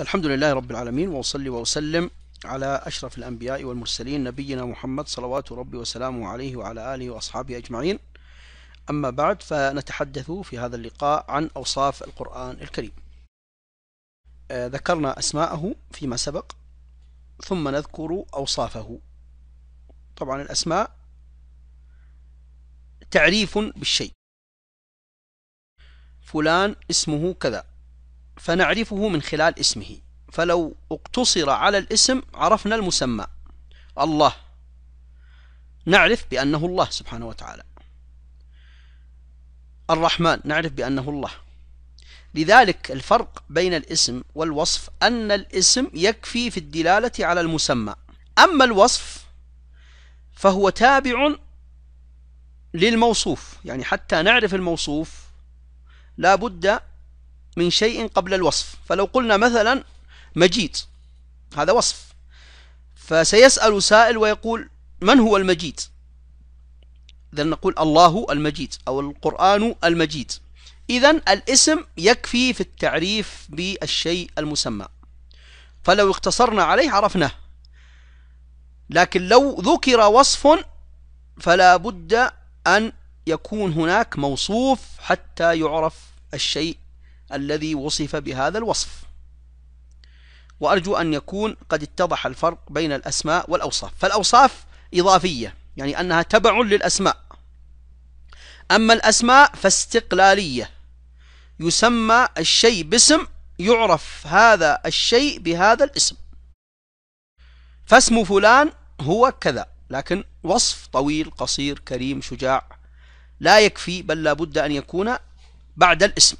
الحمد لله رب العالمين وأصلي وأسلم على أشرف الأنبياء والمرسلين نبينا محمد صلوات ربي وسلامه عليه وعلى آله وأصحابه أجمعين أما بعد فنتحدث في هذا اللقاء عن أوصاف القرآن الكريم آه، ذكرنا أسماءه فيما سبق ثم نذكر أوصافه طبعا الأسماء تعريف بالشيء فلان اسمه كذا فنعرفه من خلال اسمه فلو اقتصر على الاسم عرفنا المسمى الله نعرف بأنه الله سبحانه وتعالى الرحمن نعرف بأنه الله لذلك الفرق بين الاسم والوصف أن الاسم يكفي في الدلالة على المسمى أما الوصف فهو تابع للموصوف يعني حتى نعرف الموصوف لا بد من شيء قبل الوصف فلو قلنا مثلا مجيد هذا وصف فسيسأل سائل ويقول من هو المجيد إذا نقول الله المجيد أو القرآن المجيد إذا الاسم يكفي في التعريف بالشيء المسمى فلو اختصرنا عليه عرفناه لكن لو ذكر وصف فلا بد أن يكون هناك موصوف حتى يعرف الشيء الذي وصف بهذا الوصف وأرجو أن يكون قد اتضح الفرق بين الأسماء والأوصاف فالأوصاف إضافية يعني أنها تبع للأسماء أما الأسماء فاستقلالية يسمى الشيء باسم يعرف هذا الشيء بهذا الاسم فاسم فلان هو كذا لكن وصف طويل قصير كريم شجاع لا يكفي بل لابد أن يكون بعد الاسم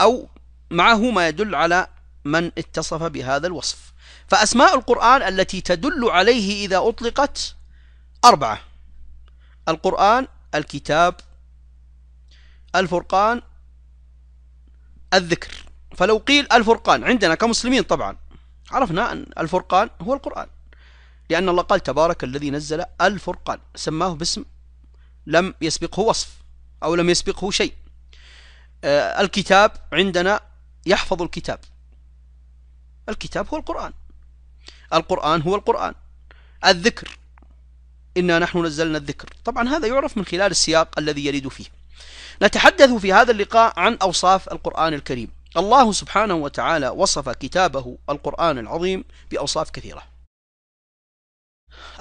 أو معه ما يدل على من اتصف بهذا الوصف فأسماء القرآن التي تدل عليه إذا أطلقت أربعة القرآن الكتاب الفرقان الذكر فلو قيل الفرقان عندنا كمسلمين طبعا عرفنا أن الفرقان هو القرآن لأن الله قال تبارك الذي نزل الفرقان سماه باسم لم يسبقه وصف أو لم يسبقه شيء آه، الكتاب عندنا يحفظ الكتاب الكتاب هو القرآن القرآن هو القرآن الذكر إنا نحن نزلنا الذكر طبعا هذا يعرف من خلال السياق الذي يرد فيه نتحدث في هذا اللقاء عن أوصاف القرآن الكريم الله سبحانه وتعالى وصف كتابه القرآن العظيم بأوصاف كثيرة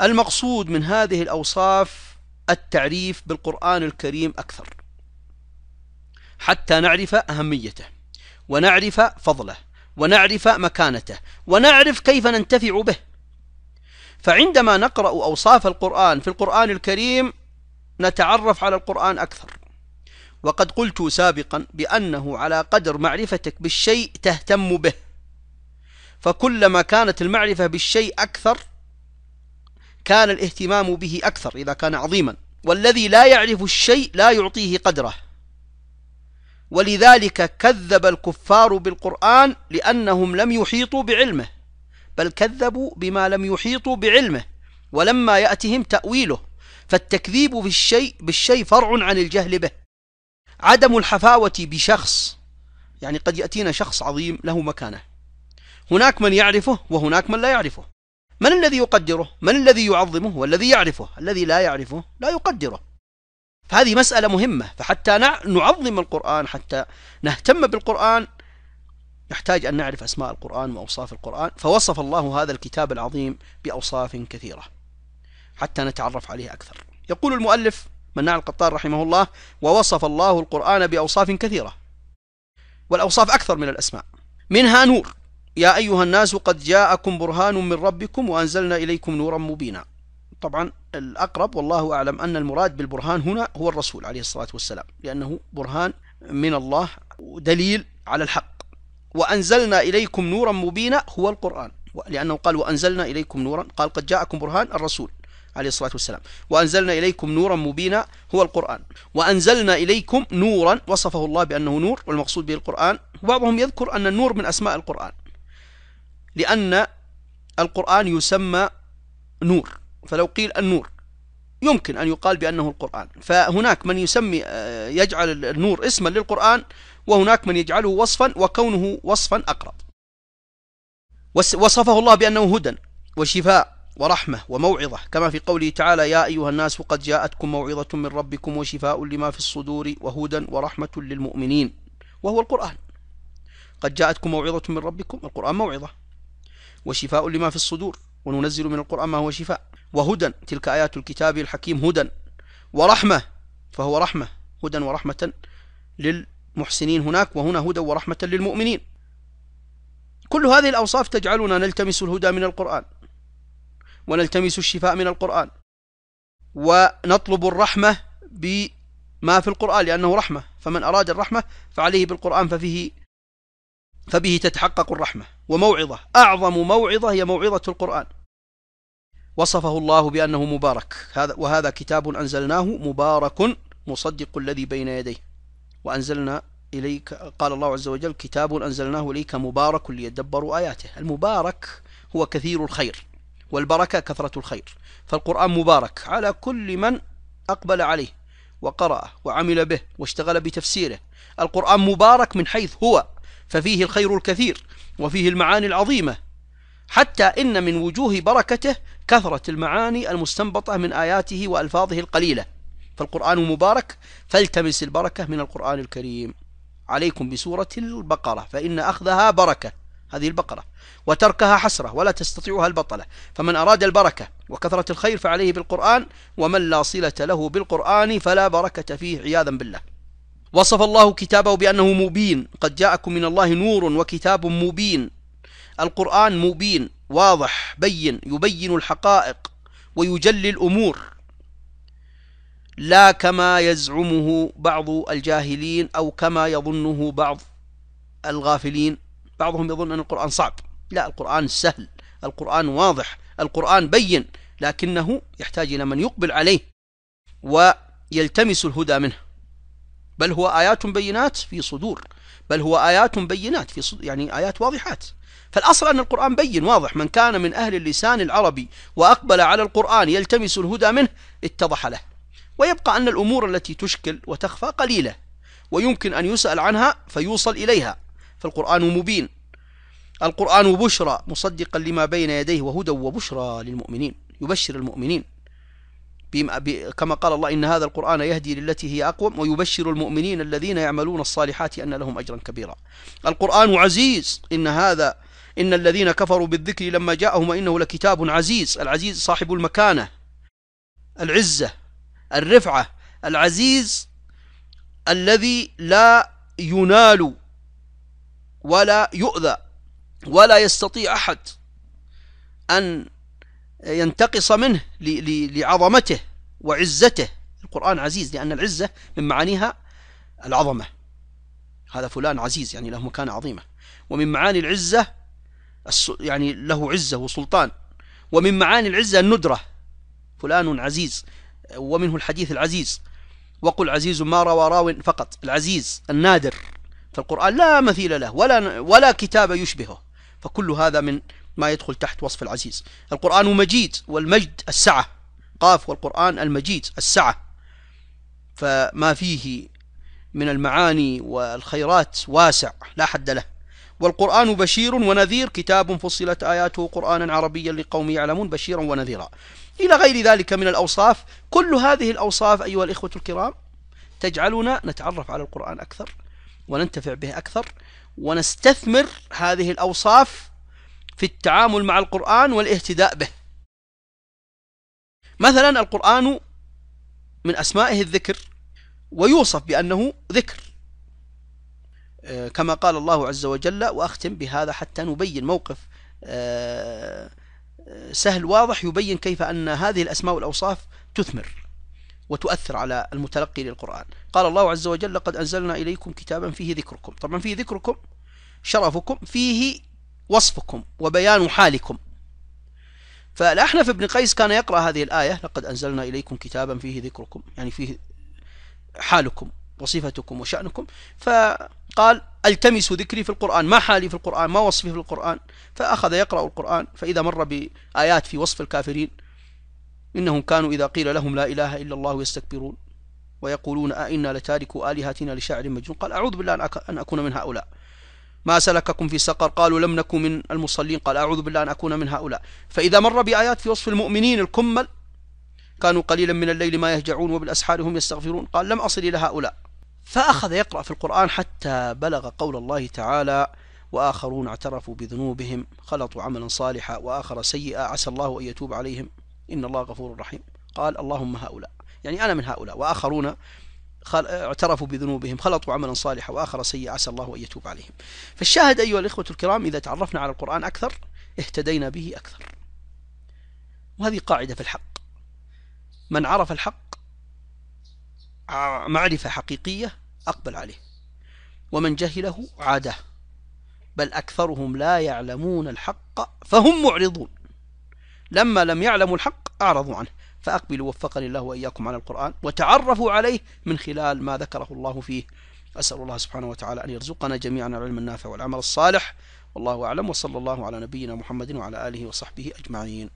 المقصود من هذه الأوصاف التعريف بالقرآن الكريم أكثر حتى نعرف أهميته ونعرف فضله ونعرف مكانته ونعرف كيف ننتفع به فعندما نقرأ أوصاف القرآن في القرآن الكريم نتعرف على القرآن أكثر وقد قلت سابقا بأنه على قدر معرفتك بالشيء تهتم به فكلما كانت المعرفة بالشيء أكثر كان الاهتمام به أكثر إذا كان عظيما والذي لا يعرف الشيء لا يعطيه قدره ولذلك كذب الكفار بالقرآن لأنهم لم يحيطوا بعلمه بل كذبوا بما لم يحيطوا بعلمه ولما يأتهم تأويله فالتكذيب في الشيء بالشيء فرع عن الجهل به عدم الحفاوة بشخص يعني قد يأتينا شخص عظيم له مكانه هناك من يعرفه وهناك من لا يعرفه من الذي يقدره من الذي يعظمه والذي يعرفه الذي لا يعرفه لا يقدره فهذه مسألة مهمة فحتى نعظم القرآن حتى نهتم بالقرآن نحتاج أن نعرف أسماء القرآن وأوصاف القرآن فوصف الله هذا الكتاب العظيم بأوصاف كثيرة حتى نتعرف عليه أكثر يقول المؤلف مناع القطار رحمه الله ووصف الله القرآن بأوصاف كثيرة والأوصاف أكثر من الأسماء منها نور يا أيها الناس قد جاءكم برهان من ربكم وأنزلنا إليكم نورا مبينا طبعا الأقرب والله أعلم أن المراد بالبرهان هنا هو الرسول عليه الصلاة والسلام لأنه برهان من الله دليل على الحق وأنزلنا إليكم نورا مبينا هو القرآن لأنه قال وأنزلنا إليكم نورا قال قد جاءكم برهان الرسول عليه الصلاة والسلام وأنزلنا إليكم نورا مبينا هو القرآن وأنزلنا إليكم نورا وصفه الله بأنه نور والمقصود به القرآن وبعضهم يذكر أن النور من أسماء القرآن لأن القرآن يسمى نور فلو قيل النور يمكن أن يقال بأنه القرآن فهناك من يسمي آه، يجعل النور اسما للقرآن وهناك من يجعله وصفا وكونه وصفا أقرب وصفه الله بأنه هدى وشفاء ورحمة وموعظة كما في قوله تعالى يا أيها الناس قد جاءتكم موعظة من ربكم وشفاء لما في الصدور وهدى ورحمة للمؤمنين وهو القرآن قد جاءتكم موعظة من ربكم القرآن موعظة وشفاء لما في الصدور وننزل من القرآن ما هو شفاء وهدى تلك آيات الكتاب الحكيم هدى ورحمة فهو رحمة هدى ورحمة للمحسنين هناك وهنا هدى ورحمة للمؤمنين كل هذه الأوصاف تجعلنا نلتمس الهدى من القرآن ونلتمس الشفاء من القرآن ونطلب الرحمة بما في القرآن لأنه رحمة فمن أراد الرحمة فعليه بالقرآن ففيه فبه تتحقق الرحمة وموعظة أعظم موعظة هي موعظة القرآن وصفه الله بأنه مبارك هذا وهذا كتاب أنزلناه مبارك مصدق الذي بين يديه وأنزلنا إليك قال الله عز وجل كتاب أنزلناه إليك مبارك ليدبروا آياته المبارك هو كثير الخير والبركة كثرة الخير فالقرآن مبارك على كل من أقبل عليه وقرأه وعمل به واشتغل بتفسيره القرآن مبارك من حيث هو ففيه الخير الكثير وفيه المعاني العظيمة حتى إن من وجوه بركته كثرة المعاني المستنبطة من آياته وألفاظه القليلة فالقرآن مبارك فالتمس البركة من القرآن الكريم عليكم بسورة البقرة فإن أخذها بركة هذه البقرة وتركها حسرة ولا تستطيعها البطلة فمن أراد البركة وكثرة الخير فعليه بالقرآن ومن لا صلة له بالقرآن فلا بركة فيه عياذا بالله وصف الله كتابه بأنه مبين قد جاءكم من الله نور وكتاب مبين القرآن مبين واضح بين يبين الحقائق ويجلي الأمور لا كما يزعمه بعض الجاهلين أو كما يظنه بعض الغافلين بعضهم يظن أن القرآن صعب لا القرآن سهل القرآن واضح القرآن بين لكنه يحتاج إلى من يقبل عليه ويلتمس الهدى منه بل هو آيات بينات في صدور بل هو آيات بينات في صدور يعني آيات واضحات فالأصل أن القرآن بين واضح من كان من أهل اللسان العربي وأقبل على القرآن يلتمس الهدى منه اتضح له ويبقى أن الأمور التي تشكل وتخفى قليلة ويمكن أن يسأل عنها فيوصل إليها فالقرآن مبين القرآن بشرى مصدقا لما بين يديه وهدى وبشرى للمؤمنين يبشر المؤمنين كما قال الله إن هذا القرآن يهدي للتي هي أقوم ويبشر المؤمنين الذين يعملون الصالحات أن لهم أجرا كبيرا القرآن عزيز إن هذا إن الذين كفروا بالذكر لما جاءهم إنه لكتاب عزيز العزيز صاحب المكانة العزة الرفعة العزيز الذي لا ينال ولا يؤذى ولا يستطيع أحد أن ينتقص منه لعظمته وعزته القرآن عزيز لأن العزة من معانيها العظمة هذا فلان عزيز يعني له مكانة عظيمة ومن معاني العزة يعني له عزة وسلطان ومن معاني العزة الندرة فلان عزيز ومنه الحديث العزيز وقل عزيز ما روى راو فقط العزيز النادر فالقرآن لا مثيل له ولا, ولا كتاب يشبهه فكل هذا من ما يدخل تحت وصف العزيز القرآن مجيد والمجد السعة قاف والقرآن المجيد السعة فما فيه من المعاني والخيرات واسع لا حد له والقرآن بشير ونذير كتاب فصلت آياته قرآنا عربيا لقوم يعلمون بشيرا ونذيرا إلى غير ذلك من الأوصاف كل هذه الأوصاف أيها الإخوة الكرام تجعلنا نتعرف على القرآن أكثر وننتفع به أكثر ونستثمر هذه الأوصاف في التعامل مع القرآن والاهتداء به مثلا القرآن من أسمائه الذكر ويوصف بأنه ذكر آه، كما قال الله عز وجل وأختم بهذا حتى نبين موقف آه، آه، سهل واضح يبين كيف أن هذه الأسماء والأوصاف تثمر وتؤثر على المتلقي للقرآن قال الله عز وجل قد أنزلنا إليكم كتابا فيه ذكركم طبعا فيه ذكركم شرفكم فيه وصفكم وبيان حالكم فالأحنف بن قيس كان يقرأ هذه الآية لقد أنزلنا إليكم كتابا فيه ذكركم يعني فيه حالكم وصفتكم وشأنكم فأخذ قال التمس ذكري في القرآن ما حالي في القرآن ما وصفي في القرآن فأخذ يقرأ القرآن فإذا مر بآيات في وصف الكافرين إنهم كانوا إذا قيل لهم لا إله إلا الله يستكبرون ويقولون أئنا آه، لتاركوا آلهتنا لشاعر مجنون قال أعوذ بالله أن أكون من هؤلاء ما سلككم في سقر قالوا لم نكن من المصلين قال أعوذ بالله أن أكون من هؤلاء فإذا مر بآيات في وصف المؤمنين الكمل كانوا قليلا من الليل ما يهجعون وبالأسحار هم يستغفرون قال لم أصل إلى هؤلاء فأخذ يقرأ في القرآن حتى بلغ قول الله تعالى وآخرون اعترفوا بذنوبهم خلطوا عملا صالحا وآخر سيئا عسى الله أن يتوب عليهم إن الله غفور رحيم قال اللهم هؤلاء يعني أنا من هؤلاء وآخرون اعترفوا بذنوبهم خلطوا عملا صالحا وآخر سيئا عسى الله أن يتوب عليهم فالشاهد أيها الإخوة الكرام إذا تعرفنا على القرآن أكثر اهتدينا به أكثر وهذه قاعدة في الحق من عرف الحق معرفة حقيقية أقبل عليه ومن جهله عاده بل أكثرهم لا يعلمون الحق فهم معرضون لما لم يعلموا الحق أعرضوا عنه فأقبلوا وفقني الله وإياكم على القرآن وتعرفوا عليه من خلال ما ذكره الله فيه أسأل الله سبحانه وتعالى أن يرزقنا جميعا العلم النافع والعمل الصالح والله أعلم وصلى الله على نبينا محمد وعلى آله وصحبه أجمعين